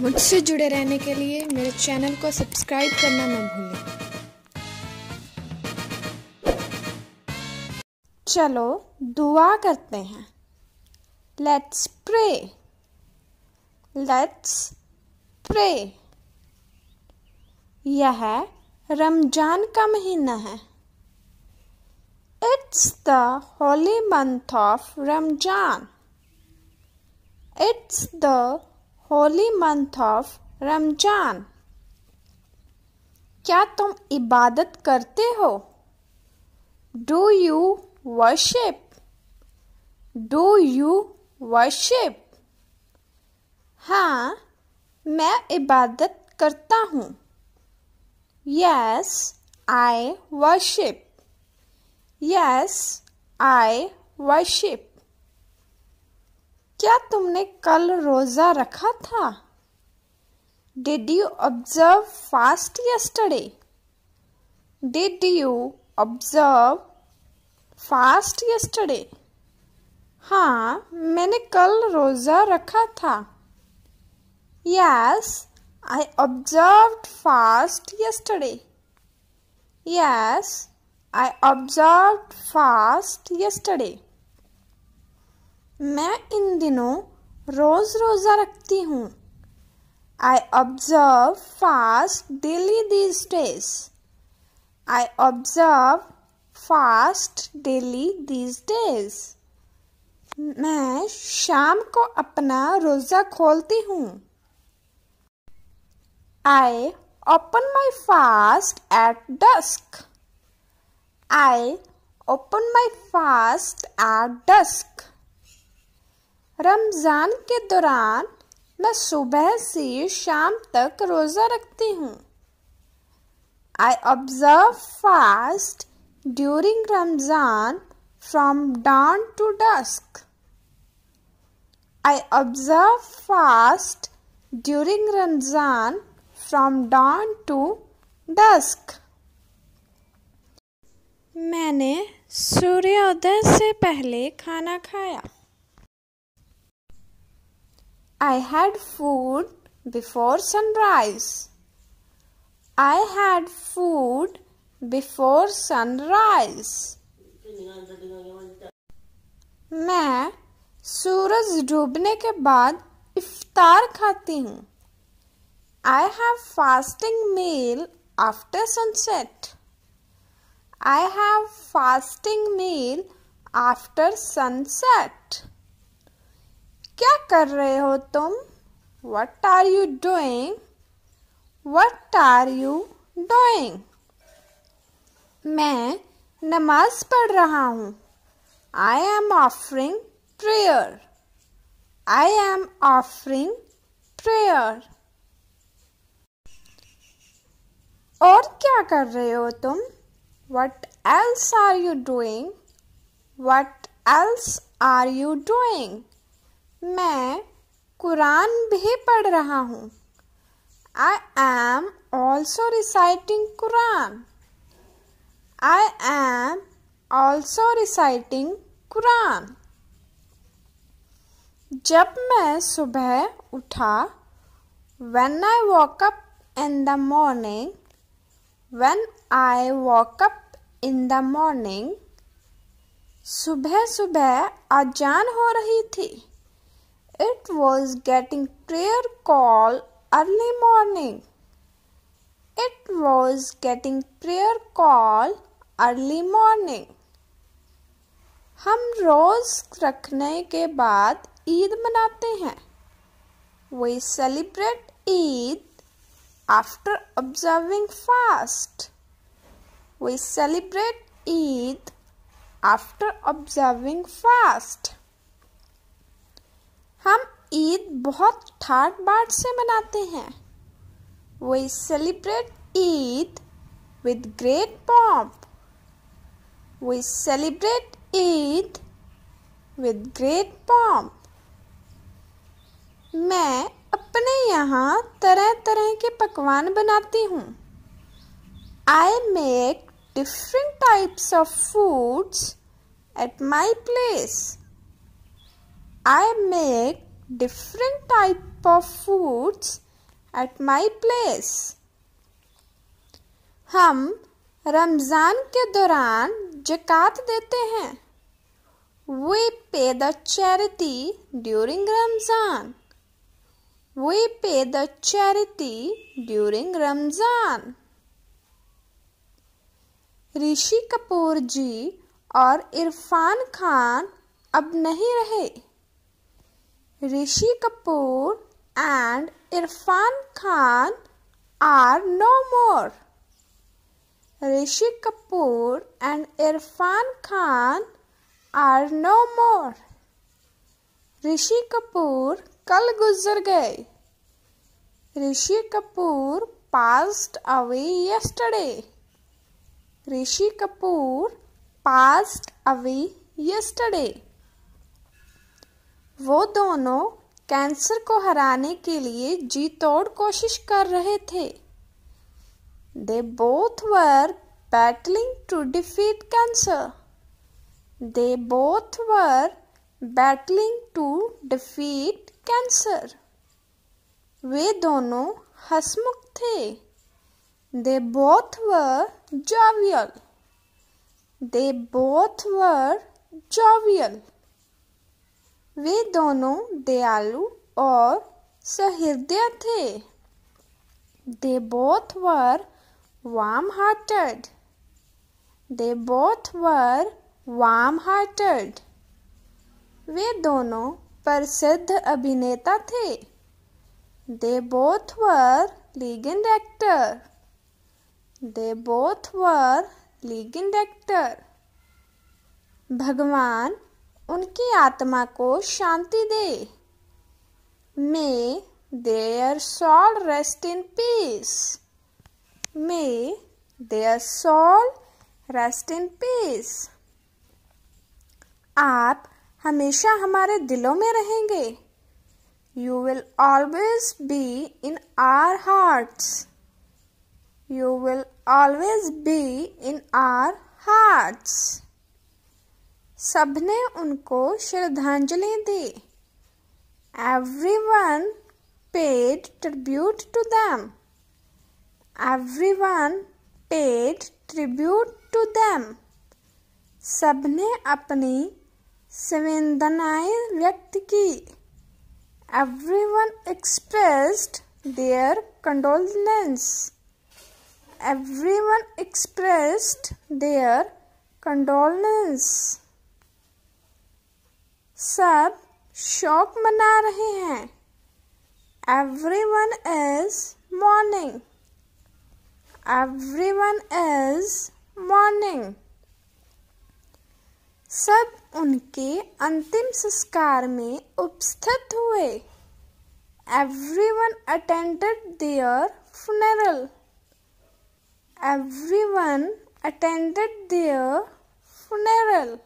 मुझसे जुड़े रहने के लिए मेरे चैनल को सब्सक्राइब करना न भूलें चलो दुआ करते हैं लेट्स प्रे लेट्स प्रे यह रमजान का महीना है it's the holy month of Ramzan it's the holy month of Ramzan क्या तुम इबादत करते हो do you worship do you worship हाँ मैं इबादत करता हूँ yes I worship yes I worship क्या तुमने कल रोज़ा रखा था did you observe fast yesterday did you observe fast yesterday हाँ मैंने कल रोज़ा रखा था yes I observe fast yesterday yes I observe fast yesterday मैं इन दिनों रोज रोजा रखती हूँ I observe fast daily these days I observe fast daily these days मैं शाम को अपना रोजा खोलती हूँ I open my fast at dusk I open my fast at dusk Ramzan के दौरान मैं सुबह से शाम तक रोज़ा रखती हूँ I observe fast during Ramzan from dawn to dusk I observe fast during Ramzan from dawn to dusk. मैंने सूर्योदय से पहले खाना खाया I had food before sunrise. I had food before sunrise. मैं सूरज डूबने के बाद इफ्तार खाती हूँ I have fasting meal after sunset. I have fasting meal after sunset. कर रहे हो तुम what are you doing what are you doing मैं नमाज पढ़ रहा हूँ I am offering prayer I am offering prayer और क्या कर रहे हो तुम what else are you doing what else are you doing मैं कुरान भी पढ़ रहा हूँ I am also reciting Quran I am also reciting Quran जब मैं सुबह उठा when I woke up in the morning morning, I woke up in the morning सुबह सुबह अजान हो रही थी It was getting prayer call early morning. It was getting prayer call early morning. हम रोज रखने के बाद ईद मनाते हैं We celebrate Eid after observing fast. We celebrate Eid after observing fast. हम ईद बहुत ठाट बाट से मनाते हैं we celebrate Eid with great पॉप We celebrate Eid with great पॉप मैं अपने यहाँ तरह तरह के पकवान बनाती हूँ I make different types of foods at my place I make different type of foods at my place. हम रमज़ान के दौरान जकात देते हैं We pay the charity during Ramzan. We pay the charity during Ramzan. ऋषि कपूर जी और इरफान खान अब नहीं रहे Rishi Kapoor and Irfan Khan are no more. Rishi Kapoor and Irfan Khan are no more. Rishi Kapoor kal guzar gaye. Rishi Kapoor passed away yesterday. Rishi Kapoor passed away yesterday. वो दोनों cancer को हराने के लिए जी तोड़ कोशिश कर रहे थे they both were battling to defeat cancer they both were battling to defeat cancer वे दोनों हसमुख थे they both were jovial they both were jovial वे दोनों दयालु और सहृदय थे they both were warm hearted they both were warm hearted वे दोनों प्रसिद्ध अभिनेता थे they both were legend actor they both were legend actor भगवान उनकी आत्मा को शांति दे may their soul rest in peace may their soul rest in peace आप हमेशा हमारे दिलों में रहेंगे you will always be in our hearts you will always be in our hearts सबने उनको श्रद्धांजलि दी everyone paid tribute to them everyone paid tribute to them सबने अपनी संवेदनाएं व्यक्त की everyone expressed their condolence everyone expressed their condolence सब शौक मना रहे हैं everyone is mourning every everyone is mourning सब उनके अंतिम संस्कार में उपस्थित हुए everyone attended their everyone attended their फुनरल